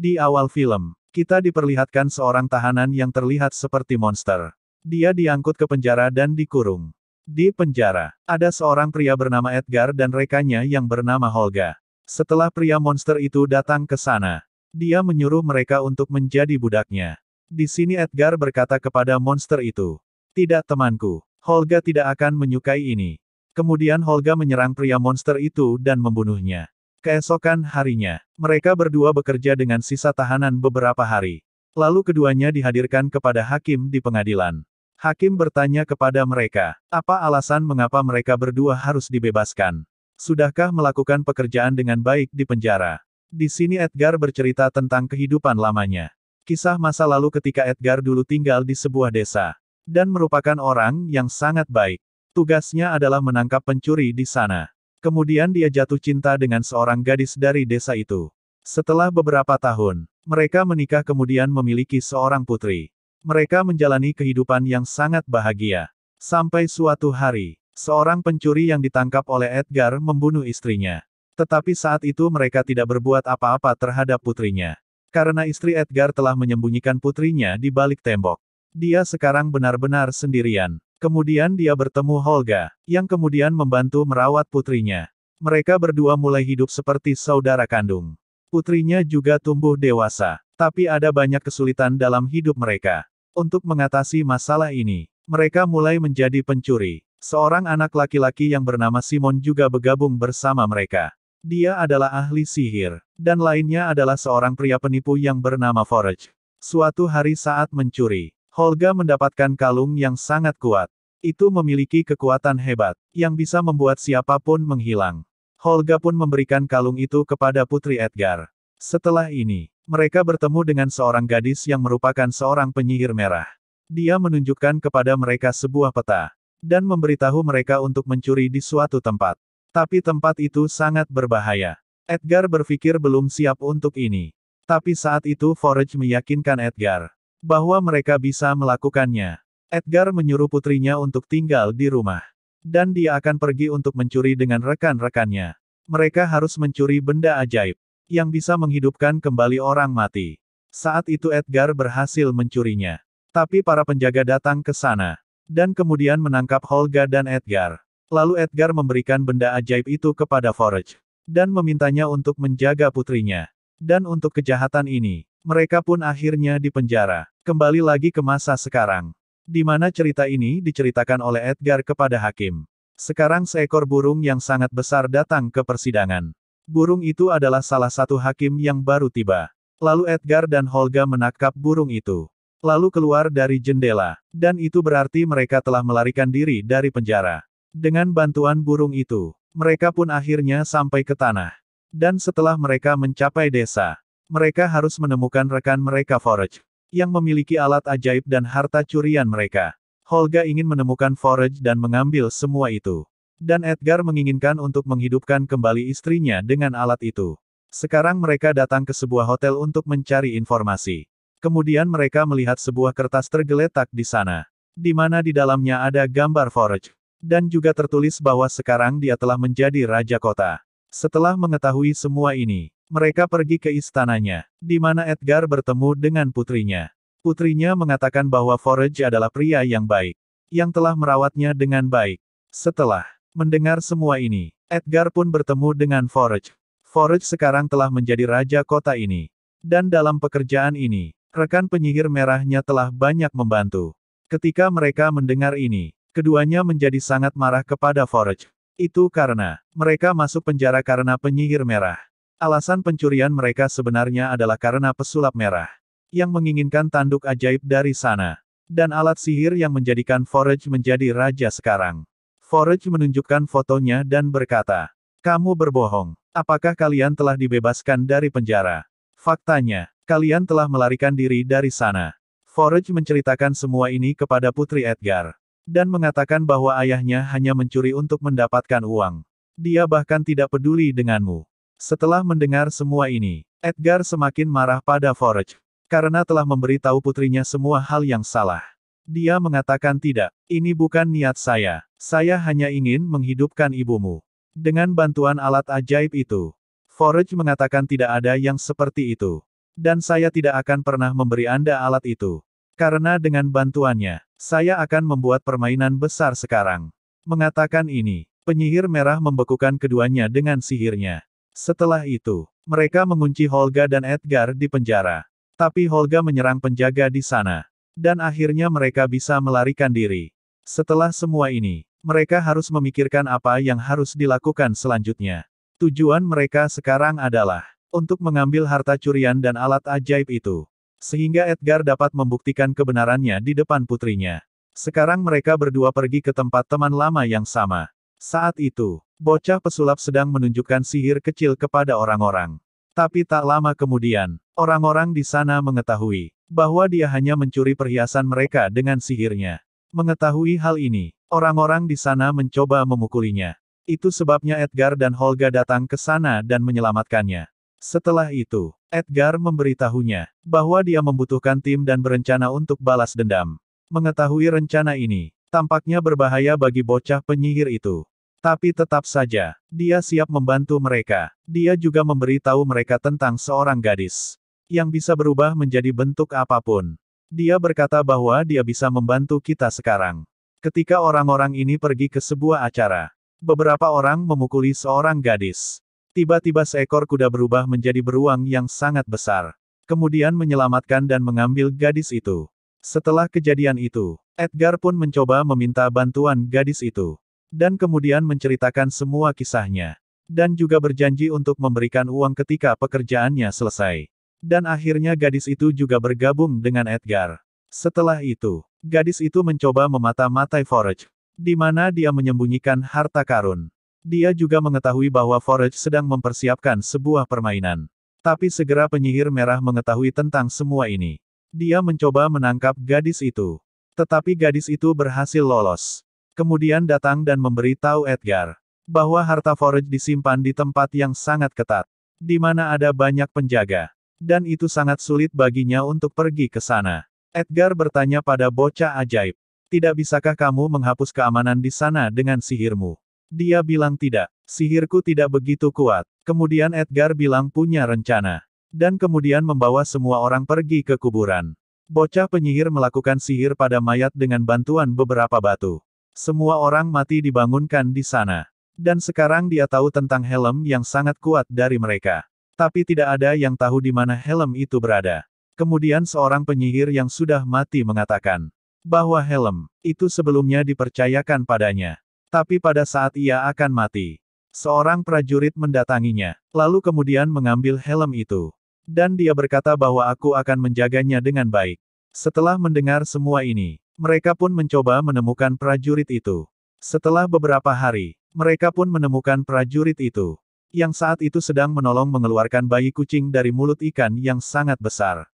Di awal film, kita diperlihatkan seorang tahanan yang terlihat seperti monster. Dia diangkut ke penjara dan dikurung. Di penjara, ada seorang pria bernama Edgar dan rekannya yang bernama Holga. Setelah pria monster itu datang ke sana, dia menyuruh mereka untuk menjadi budaknya. Di sini Edgar berkata kepada monster itu, Tidak temanku, Holga tidak akan menyukai ini. Kemudian Holga menyerang pria monster itu dan membunuhnya. Keesokan harinya, mereka berdua bekerja dengan sisa tahanan beberapa hari. Lalu keduanya dihadirkan kepada hakim di pengadilan. Hakim bertanya kepada mereka, apa alasan mengapa mereka berdua harus dibebaskan? Sudahkah melakukan pekerjaan dengan baik di penjara? Di sini Edgar bercerita tentang kehidupan lamanya. Kisah masa lalu ketika Edgar dulu tinggal di sebuah desa. Dan merupakan orang yang sangat baik. Tugasnya adalah menangkap pencuri di sana. Kemudian dia jatuh cinta dengan seorang gadis dari desa itu. Setelah beberapa tahun, mereka menikah kemudian memiliki seorang putri. Mereka menjalani kehidupan yang sangat bahagia. Sampai suatu hari, seorang pencuri yang ditangkap oleh Edgar membunuh istrinya. Tetapi saat itu mereka tidak berbuat apa-apa terhadap putrinya. Karena istri Edgar telah menyembunyikan putrinya di balik tembok. Dia sekarang benar-benar sendirian. Kemudian dia bertemu Holga, yang kemudian membantu merawat putrinya. Mereka berdua mulai hidup seperti saudara kandung. Putrinya juga tumbuh dewasa, tapi ada banyak kesulitan dalam hidup mereka. Untuk mengatasi masalah ini, mereka mulai menjadi pencuri. Seorang anak laki-laki yang bernama Simon juga bergabung bersama mereka. Dia adalah ahli sihir, dan lainnya adalah seorang pria penipu yang bernama Forage. Suatu hari saat mencuri, Holga mendapatkan kalung yang sangat kuat. Itu memiliki kekuatan hebat, yang bisa membuat siapapun menghilang. Holga pun memberikan kalung itu kepada Putri Edgar. Setelah ini, mereka bertemu dengan seorang gadis yang merupakan seorang penyihir merah. Dia menunjukkan kepada mereka sebuah peta, dan memberitahu mereka untuk mencuri di suatu tempat. Tapi tempat itu sangat berbahaya. Edgar berpikir belum siap untuk ini. Tapi saat itu Forage meyakinkan Edgar bahwa mereka bisa melakukannya. Edgar menyuruh putrinya untuk tinggal di rumah. Dan dia akan pergi untuk mencuri dengan rekan-rekannya. Mereka harus mencuri benda ajaib yang bisa menghidupkan kembali orang mati. Saat itu Edgar berhasil mencurinya. Tapi para penjaga datang ke sana. Dan kemudian menangkap Holga dan Edgar. Lalu Edgar memberikan benda ajaib itu kepada Forge. Dan memintanya untuk menjaga putrinya. Dan untuk kejahatan ini, mereka pun akhirnya dipenjara. Kembali lagi ke masa sekarang. Di mana cerita ini diceritakan oleh Edgar kepada hakim. Sekarang seekor burung yang sangat besar datang ke persidangan. Burung itu adalah salah satu hakim yang baru tiba. Lalu Edgar dan Holga menangkap burung itu. Lalu keluar dari jendela. Dan itu berarti mereka telah melarikan diri dari penjara. Dengan bantuan burung itu, mereka pun akhirnya sampai ke tanah. Dan setelah mereka mencapai desa, mereka harus menemukan rekan mereka Forage, yang memiliki alat ajaib dan harta curian mereka. Holga ingin menemukan Forage dan mengambil semua itu. Dan Edgar menginginkan untuk menghidupkan kembali istrinya dengan alat itu. Sekarang mereka datang ke sebuah hotel untuk mencari informasi. Kemudian mereka melihat sebuah kertas tergeletak di sana. Di mana di dalamnya ada gambar Forage. Dan juga tertulis bahwa sekarang dia telah menjadi raja kota. Setelah mengetahui semua ini, mereka pergi ke istananya, di mana Edgar bertemu dengan putrinya. Putrinya mengatakan bahwa Forage adalah pria yang baik, yang telah merawatnya dengan baik. Setelah mendengar semua ini, Edgar pun bertemu dengan Forage. Forage sekarang telah menjadi raja kota ini. Dan dalam pekerjaan ini, rekan penyihir merahnya telah banyak membantu. Ketika mereka mendengar ini, keduanya menjadi sangat marah kepada Forage. Itu karena mereka masuk penjara karena penyihir merah. Alasan pencurian mereka sebenarnya adalah karena pesulap merah yang menginginkan tanduk ajaib dari sana dan alat sihir yang menjadikan Forage menjadi raja sekarang. Forage menunjukkan fotonya dan berkata, "Kamu berbohong. Apakah kalian telah dibebaskan dari penjara? Faktanya, kalian telah melarikan diri dari sana." Forage menceritakan semua ini kepada Putri Edgar dan mengatakan bahwa ayahnya hanya mencuri untuk mendapatkan uang. Dia bahkan tidak peduli denganmu. Setelah mendengar semua ini, Edgar semakin marah pada Forge. Karena telah memberitahu putrinya semua hal yang salah. Dia mengatakan tidak, ini bukan niat saya. Saya hanya ingin menghidupkan ibumu. Dengan bantuan alat ajaib itu, Forge mengatakan tidak ada yang seperti itu. Dan saya tidak akan pernah memberi Anda alat itu. Karena dengan bantuannya, saya akan membuat permainan besar sekarang. Mengatakan ini, penyihir merah membekukan keduanya dengan sihirnya. Setelah itu, mereka mengunci Holga dan Edgar di penjara. Tapi Holga menyerang penjaga di sana. Dan akhirnya mereka bisa melarikan diri. Setelah semua ini, mereka harus memikirkan apa yang harus dilakukan selanjutnya. Tujuan mereka sekarang adalah untuk mengambil harta curian dan alat ajaib itu. Sehingga Edgar dapat membuktikan kebenarannya di depan putrinya. Sekarang mereka berdua pergi ke tempat teman lama yang sama. Saat itu, bocah pesulap sedang menunjukkan sihir kecil kepada orang-orang. Tapi tak lama kemudian, orang-orang di sana mengetahui bahwa dia hanya mencuri perhiasan mereka dengan sihirnya. Mengetahui hal ini, orang-orang di sana mencoba memukulinya. Itu sebabnya Edgar dan Holga datang ke sana dan menyelamatkannya. Setelah itu, Edgar memberitahunya bahwa dia membutuhkan tim dan berencana untuk balas dendam. Mengetahui rencana ini, tampaknya berbahaya bagi bocah penyihir itu. Tapi tetap saja, dia siap membantu mereka. Dia juga memberi tahu mereka tentang seorang gadis yang bisa berubah menjadi bentuk apapun. Dia berkata bahwa dia bisa membantu kita sekarang. Ketika orang-orang ini pergi ke sebuah acara, beberapa orang memukuli seorang gadis. Tiba-tiba seekor kuda berubah menjadi beruang yang sangat besar. Kemudian menyelamatkan dan mengambil gadis itu. Setelah kejadian itu, Edgar pun mencoba meminta bantuan gadis itu. Dan kemudian menceritakan semua kisahnya. Dan juga berjanji untuk memberikan uang ketika pekerjaannya selesai. Dan akhirnya gadis itu juga bergabung dengan Edgar. Setelah itu, gadis itu mencoba memata-matai Forage, di mana dia menyembunyikan harta karun. Dia juga mengetahui bahwa Forage sedang mempersiapkan sebuah permainan. Tapi segera penyihir merah mengetahui tentang semua ini. Dia mencoba menangkap gadis itu. Tetapi gadis itu berhasil lolos. Kemudian datang dan memberitahu Edgar bahwa harta forage disimpan di tempat yang sangat ketat, di mana ada banyak penjaga, dan itu sangat sulit baginya untuk pergi ke sana. Edgar bertanya pada bocah ajaib, "Tidak bisakah kamu menghapus keamanan di sana dengan sihirmu?" Dia bilang tidak, sihirku tidak begitu kuat. Kemudian Edgar bilang punya rencana. Dan kemudian membawa semua orang pergi ke kuburan. Bocah penyihir melakukan sihir pada mayat dengan bantuan beberapa batu. Semua orang mati dibangunkan di sana. Dan sekarang dia tahu tentang helm yang sangat kuat dari mereka. Tapi tidak ada yang tahu di mana helm itu berada. Kemudian seorang penyihir yang sudah mati mengatakan bahwa helm itu sebelumnya dipercayakan padanya. Tapi pada saat ia akan mati, seorang prajurit mendatanginya, lalu kemudian mengambil helm itu. Dan dia berkata bahwa aku akan menjaganya dengan baik. Setelah mendengar semua ini, mereka pun mencoba menemukan prajurit itu. Setelah beberapa hari, mereka pun menemukan prajurit itu. Yang saat itu sedang menolong mengeluarkan bayi kucing dari mulut ikan yang sangat besar.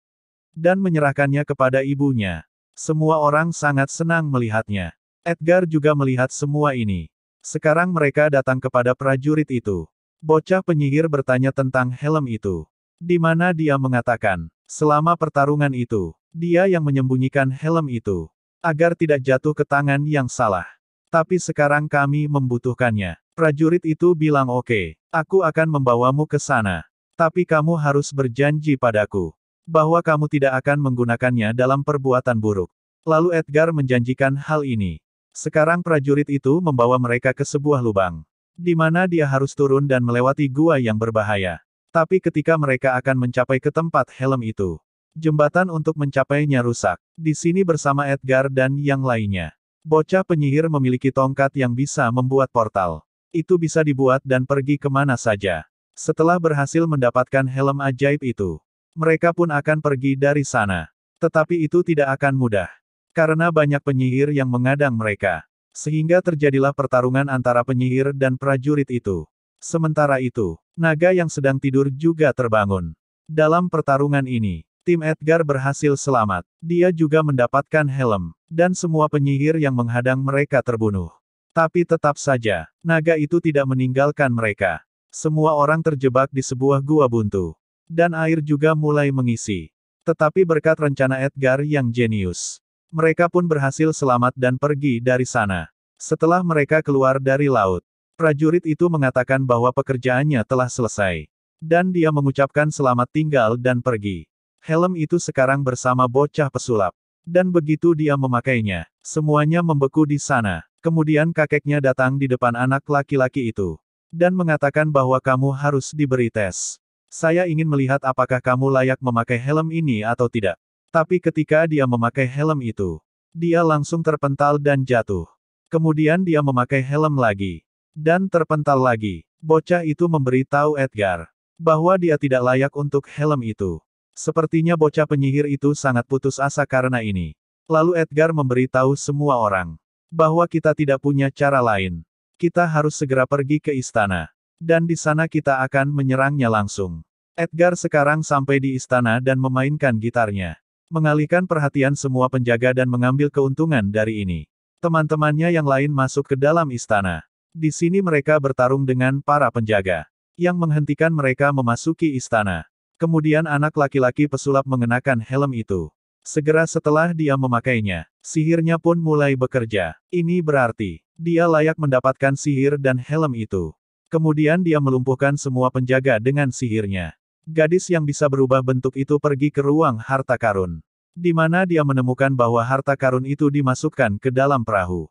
Dan menyerahkannya kepada ibunya. Semua orang sangat senang melihatnya. Edgar juga melihat semua ini. Sekarang mereka datang kepada prajurit itu. Bocah penyihir bertanya tentang helm itu. Di mana dia mengatakan, selama pertarungan itu, dia yang menyembunyikan helm itu agar tidak jatuh ke tangan yang salah. Tapi sekarang kami membutuhkannya. Prajurit itu bilang oke, okay, aku akan membawamu ke sana. Tapi kamu harus berjanji padaku bahwa kamu tidak akan menggunakannya dalam perbuatan buruk. Lalu Edgar menjanjikan hal ini. Sekarang prajurit itu membawa mereka ke sebuah lubang, di mana dia harus turun dan melewati gua yang berbahaya. Tapi ketika mereka akan mencapai ke tempat helm itu, Jembatan untuk mencapainya rusak. Di sini bersama Edgar dan yang lainnya. Bocah penyihir memiliki tongkat yang bisa membuat portal. Itu bisa dibuat dan pergi kemana saja. Setelah berhasil mendapatkan helm ajaib itu, mereka pun akan pergi dari sana. Tetapi itu tidak akan mudah. Karena banyak penyihir yang mengadang mereka. Sehingga terjadilah pertarungan antara penyihir dan prajurit itu. Sementara itu, naga yang sedang tidur juga terbangun. Dalam pertarungan ini, Tim Edgar berhasil selamat. Dia juga mendapatkan helm. Dan semua penyihir yang menghadang mereka terbunuh. Tapi tetap saja, naga itu tidak meninggalkan mereka. Semua orang terjebak di sebuah gua buntu. Dan air juga mulai mengisi. Tetapi berkat rencana Edgar yang jenius. Mereka pun berhasil selamat dan pergi dari sana. Setelah mereka keluar dari laut, prajurit itu mengatakan bahwa pekerjaannya telah selesai. Dan dia mengucapkan selamat tinggal dan pergi. Helm itu sekarang bersama bocah pesulap. Dan begitu dia memakainya, semuanya membeku di sana. Kemudian kakeknya datang di depan anak laki-laki itu. Dan mengatakan bahwa kamu harus diberi tes. Saya ingin melihat apakah kamu layak memakai helm ini atau tidak. Tapi ketika dia memakai helm itu, dia langsung terpental dan jatuh. Kemudian dia memakai helm lagi. Dan terpental lagi. Bocah itu memberitahu Edgar bahwa dia tidak layak untuk helm itu. Sepertinya bocah penyihir itu sangat putus asa karena ini. Lalu Edgar memberitahu semua orang bahwa kita tidak punya cara lain. Kita harus segera pergi ke istana. Dan di sana kita akan menyerangnya langsung. Edgar sekarang sampai di istana dan memainkan gitarnya. Mengalihkan perhatian semua penjaga dan mengambil keuntungan dari ini. Teman-temannya yang lain masuk ke dalam istana. Di sini mereka bertarung dengan para penjaga. Yang menghentikan mereka memasuki istana. Kemudian anak laki-laki pesulap mengenakan helm itu. Segera setelah dia memakainya, sihirnya pun mulai bekerja. Ini berarti, dia layak mendapatkan sihir dan helm itu. Kemudian dia melumpuhkan semua penjaga dengan sihirnya. Gadis yang bisa berubah bentuk itu pergi ke ruang harta karun. Di mana dia menemukan bahwa harta karun itu dimasukkan ke dalam perahu.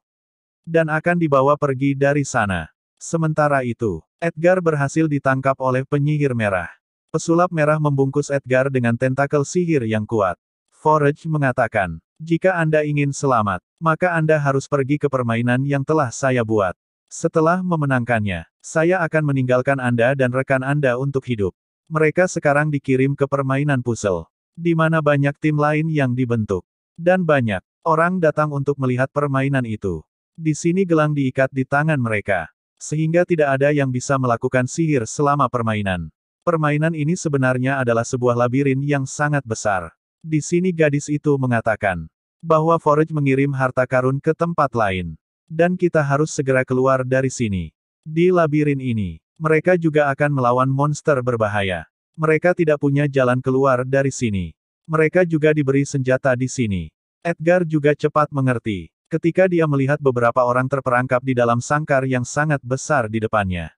Dan akan dibawa pergi dari sana. Sementara itu, Edgar berhasil ditangkap oleh penyihir merah. Pesulap merah membungkus Edgar dengan tentakel sihir yang kuat. Forage mengatakan, jika Anda ingin selamat, maka Anda harus pergi ke permainan yang telah saya buat. Setelah memenangkannya, saya akan meninggalkan Anda dan rekan Anda untuk hidup. Mereka sekarang dikirim ke permainan puzzle, di mana banyak tim lain yang dibentuk. Dan banyak orang datang untuk melihat permainan itu. Di sini gelang diikat di tangan mereka, sehingga tidak ada yang bisa melakukan sihir selama permainan. Permainan ini sebenarnya adalah sebuah labirin yang sangat besar. Di sini gadis itu mengatakan bahwa Forage mengirim harta karun ke tempat lain. Dan kita harus segera keluar dari sini. Di labirin ini, mereka juga akan melawan monster berbahaya. Mereka tidak punya jalan keluar dari sini. Mereka juga diberi senjata di sini. Edgar juga cepat mengerti, ketika dia melihat beberapa orang terperangkap di dalam sangkar yang sangat besar di depannya.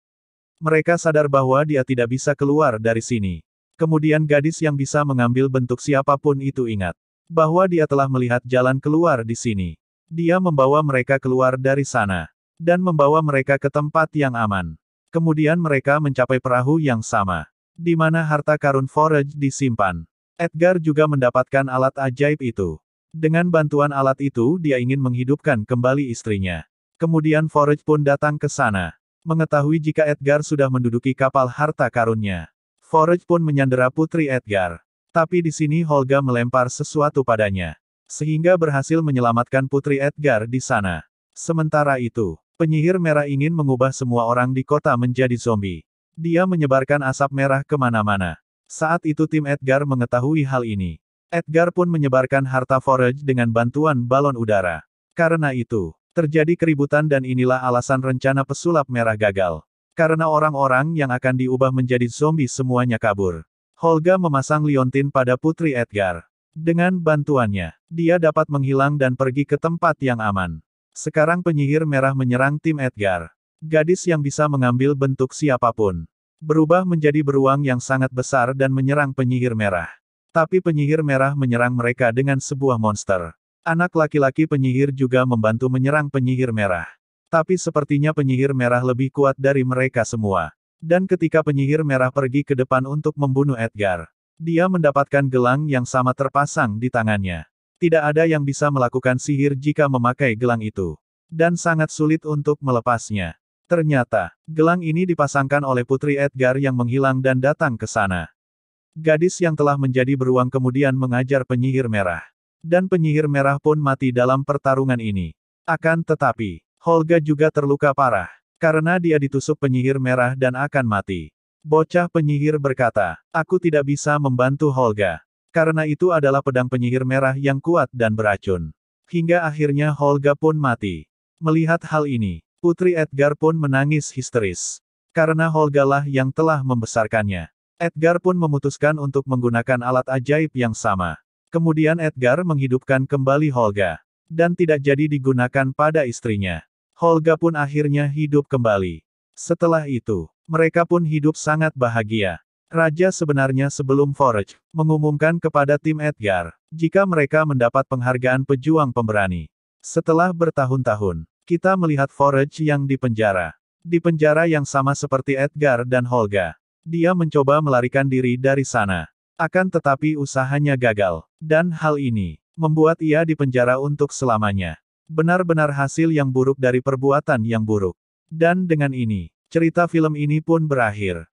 Mereka sadar bahwa dia tidak bisa keluar dari sini. Kemudian gadis yang bisa mengambil bentuk siapapun itu ingat. Bahwa dia telah melihat jalan keluar di sini. Dia membawa mereka keluar dari sana. Dan membawa mereka ke tempat yang aman. Kemudian mereka mencapai perahu yang sama. Di mana harta karun forage disimpan. Edgar juga mendapatkan alat ajaib itu. Dengan bantuan alat itu dia ingin menghidupkan kembali istrinya. Kemudian Forage pun datang ke sana mengetahui jika Edgar sudah menduduki kapal harta karunnya. Forage pun menyandera putri Edgar. Tapi di sini Holga melempar sesuatu padanya. Sehingga berhasil menyelamatkan putri Edgar di sana. Sementara itu, penyihir merah ingin mengubah semua orang di kota menjadi zombie. Dia menyebarkan asap merah kemana-mana. Saat itu tim Edgar mengetahui hal ini. Edgar pun menyebarkan harta forage dengan bantuan balon udara. Karena itu, Terjadi keributan dan inilah alasan rencana pesulap merah gagal. Karena orang-orang yang akan diubah menjadi zombie semuanya kabur. Holga memasang liontin pada Putri Edgar. Dengan bantuannya, dia dapat menghilang dan pergi ke tempat yang aman. Sekarang penyihir merah menyerang tim Edgar. Gadis yang bisa mengambil bentuk siapapun. Berubah menjadi beruang yang sangat besar dan menyerang penyihir merah. Tapi penyihir merah menyerang mereka dengan sebuah monster. Anak laki-laki penyihir juga membantu menyerang penyihir merah. Tapi sepertinya penyihir merah lebih kuat dari mereka semua. Dan ketika penyihir merah pergi ke depan untuk membunuh Edgar, dia mendapatkan gelang yang sama terpasang di tangannya. Tidak ada yang bisa melakukan sihir jika memakai gelang itu. Dan sangat sulit untuk melepasnya. Ternyata, gelang ini dipasangkan oleh putri Edgar yang menghilang dan datang ke sana. Gadis yang telah menjadi beruang kemudian mengajar penyihir merah. Dan penyihir merah pun mati dalam pertarungan ini. Akan tetapi, Holga juga terluka parah. Karena dia ditusuk penyihir merah dan akan mati. Bocah penyihir berkata, aku tidak bisa membantu Holga. Karena itu adalah pedang penyihir merah yang kuat dan beracun. Hingga akhirnya Holga pun mati. Melihat hal ini, Putri Edgar pun menangis histeris. Karena Holga lah yang telah membesarkannya. Edgar pun memutuskan untuk menggunakan alat ajaib yang sama. Kemudian Edgar menghidupkan kembali Holga. Dan tidak jadi digunakan pada istrinya. Holga pun akhirnya hidup kembali. Setelah itu, mereka pun hidup sangat bahagia. Raja sebenarnya sebelum Forge mengumumkan kepada tim Edgar jika mereka mendapat penghargaan pejuang pemberani. Setelah bertahun-tahun, kita melihat Forage yang dipenjara. Di penjara yang sama seperti Edgar dan Holga. Dia mencoba melarikan diri dari sana. Akan tetapi usahanya gagal, dan hal ini membuat ia dipenjara untuk selamanya. Benar-benar hasil yang buruk dari perbuatan yang buruk. Dan dengan ini, cerita film ini pun berakhir.